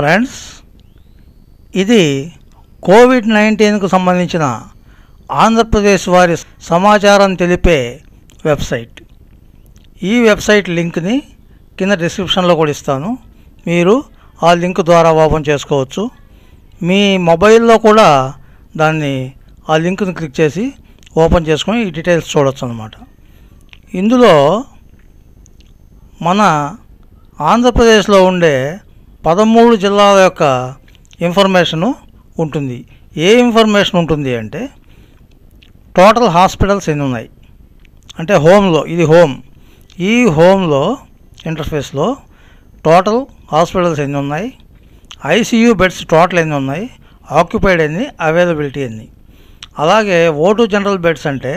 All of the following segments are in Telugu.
ఫ్రెండ్స్ ఇది కోవిడ్ నైన్టీన్కు సంబంధించిన ఆంధ్రప్రదేశ్ వారి సమాచారం తెలిపే వెబ్సైట్ ఈ వెబ్సైట్ లింక్ని కింద డిస్క్రిప్షన్లో కూడా ఇస్తాను మీరు ఆ లింక్ ద్వారా ఓపెన్ చేసుకోవచ్చు మీ మొబైల్లో కూడా దాన్ని ఆ లింక్ని క్లిక్ చేసి ఓపెన్ చేసుకొని ఈ డీటెయిల్స్ చూడొచ్చు అనమాట ఇందులో మన ఆంధ్రప్రదేశ్లో ఉండే పదమూడు జిల్లాల యొక్క ఇన్ఫర్మేషను ఉంటుంది ఏ ఇన్ఫర్మేషన్ ఉంటుంది అంటే టోటల్ హాస్పిటల్స్ ఎన్ని ఉన్నాయి అంటే హోమ్లో ఇది హోమ్ ఈ హోమ్లో ఇంటర్ఫేస్లో టోటల్ హాస్పిటల్స్ ఎన్ని ఉన్నాయి ఐసీయూ బెడ్స్ టోటల్ ఎన్ని ఉన్నాయి ఆక్యుపైడ్ ఎన్ని అవైలబిలిటీ ఎన్ని అలాగే ఓటు జనరల్ బెడ్స్ అంటే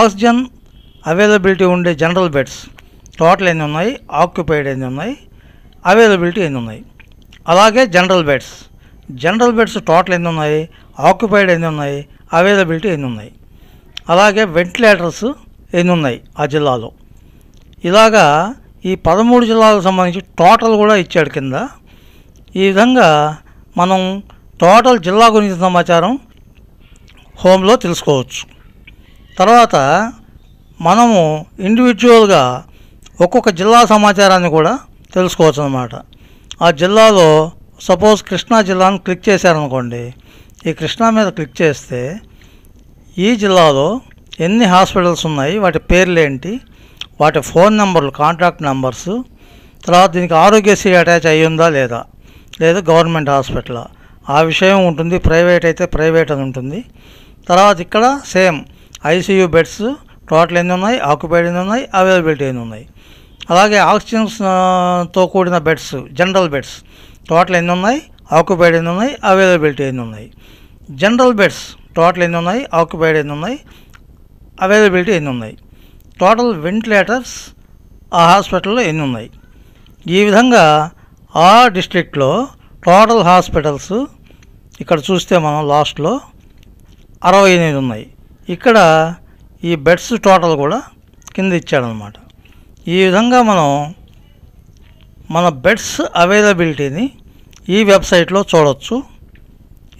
ఆక్సిజన్ అవైలబిలిటీ ఉండే జనరల్ బెడ్స్ టోటల్ ఎన్ని ఉన్నాయి ఆక్యుపైడ్ ఎన్ని ఉన్నాయి అవైలబిలిటీ ఎన్ని ఉన్నాయి అలాగే general beds general beds total ఎన్ని ఉన్నాయి ఆక్యుపైడ్ ఎన్ని ఉన్నాయి అవైలబిలిటీ ఎన్ని ఉన్నాయి అలాగే వెంటిలేటర్స్ ఎన్ని ఉన్నాయి ఆ జిల్లాలో ఇలాగా ఈ పదమూడు జిల్లాలకు సంబంధించి టోటల్ కూడా ఇచ్చాడు కింద ఈ విధంగా మనం టోటల్ జిల్లా గురించి సమాచారం హోమ్లో తెలుసుకోవచ్చు తర్వాత మనము ఇండివిజువల్గా ఒక్కొక్క జిల్లా సమాచారాన్ని కూడా తెలుసుకోవచ్చు అనమాట ఆ జిల్లాలో సపోజ్ కృష్ణా జిల్లాను క్లిక్ చేశారనుకోండి ఈ కృష్ణా మీద క్లిక్ చేస్తే ఈ జిల్లాలో ఎన్ని హాస్పిటల్స్ ఉన్నాయి వాటి పేర్లు ఏంటి వాటి ఫోన్ నెంబర్లు కాంటాక్ట్ నెంబర్స్ తర్వాత దీనికి ఆరోగ్యశ్రీ అటాచ్ అయ్యి ఉందా లేదా లేదా గవర్నమెంట్ హాస్పిటలా ఆ విషయం ఉంటుంది ప్రైవేట్ అయితే ప్రైవేట్ అని ఉంటుంది తర్వాత ఇక్కడ సేమ్ ఐసీయూ బెడ్స్ టోటల్ ఎన్ని ఉన్నాయి ఆక్యుపైడ్ ఎన్ని ఉన్నాయి అవైలబిలిటీ ఎన్ని ఉన్నాయి అలాగే ఆక్సిజన్స్తో కూడిన బెడ్స్ జనరల్ బెడ్స్ టోటల్ ఎన్ని ఉన్నాయి ఆక్యుపైడ్ ఎన్ని ఉన్నాయి అవైలబిలిటీ ఎన్ని ఉన్నాయి జనరల్ బెడ్స్ టోటల్ ఎన్ని ఉన్నాయి ఆక్యుపైడ్ ఎన్ని ఉన్నాయి అవైలబిలిటీ ఎన్ని ఉన్నాయి టోటల్ వెంటిలేటర్స్ ఆ హాస్పిటల్లో ఎన్ని ఉన్నాయి ఈ విధంగా ఆ డిస్ట్రిక్ట్లో టోటల్ హాస్పిటల్స్ ఇక్కడ చూస్తే మనం లాస్ట్లో అరవై ఎనిమిది ఉన్నాయి ఇక్కడ ఈ బెడ్స్ టోటల్ కూడా కింద ఇచ్చాడనమాట ఈ విధంగా మనం మన బెడ్స్ అవైలబిలిటీని ఈ వెబ్సైట్లో చూడవచ్చు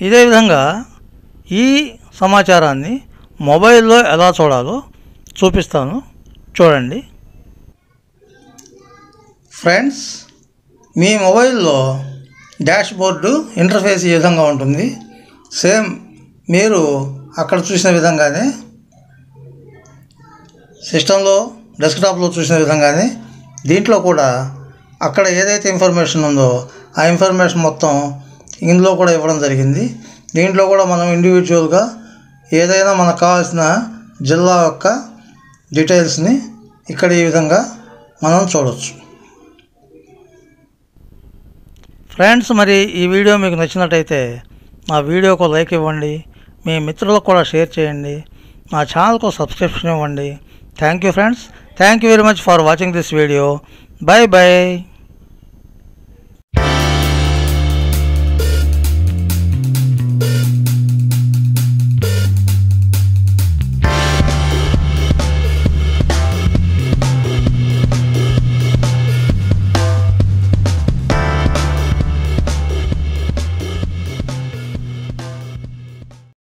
ఇదే విధంగా ఈ సమాచారాన్ని మొబైల్లో ఎలా చూడాలో చూపిస్తాను చూడండి ఫ్రెండ్స్ మీ మొబైల్లో బోర్డు ఇంటర్ఫేస్ ఈ విధంగా ఉంటుంది సేమ్ మీరు అక్కడ చూసిన విధంగానే సిస్టంలో డెస్క్టాప్లో చూసిన విధంగానే దీంట్లో కూడా అక్కడ ఏదైతే ఇన్ఫర్మేషన్ ఉందో ఆ ఇన్ఫర్మేషన్ మొత్తం ఇందులో కూడా ఇవ్వడం జరిగింది దీంట్లో కూడా మనం ఇండివిజువల్గా ఏదైనా మనకు కావాల్సిన జిల్లా యొక్క డీటెయిల్స్ని ఇక్కడ ఈ విధంగా మనం చూడవచ్చు ఫ్రెండ్స్ మరి ఈ వీడియో మీకు నచ్చినట్టయితే నా వీడియోకు లైక్ ఇవ్వండి మీ మిత్రులకు కూడా షేర్ చేయండి నా ఛానల్కు సబ్స్క్రిప్షన్ ఇవ్వండి Thank you friends. Thank you very much for watching this video. Bye bye.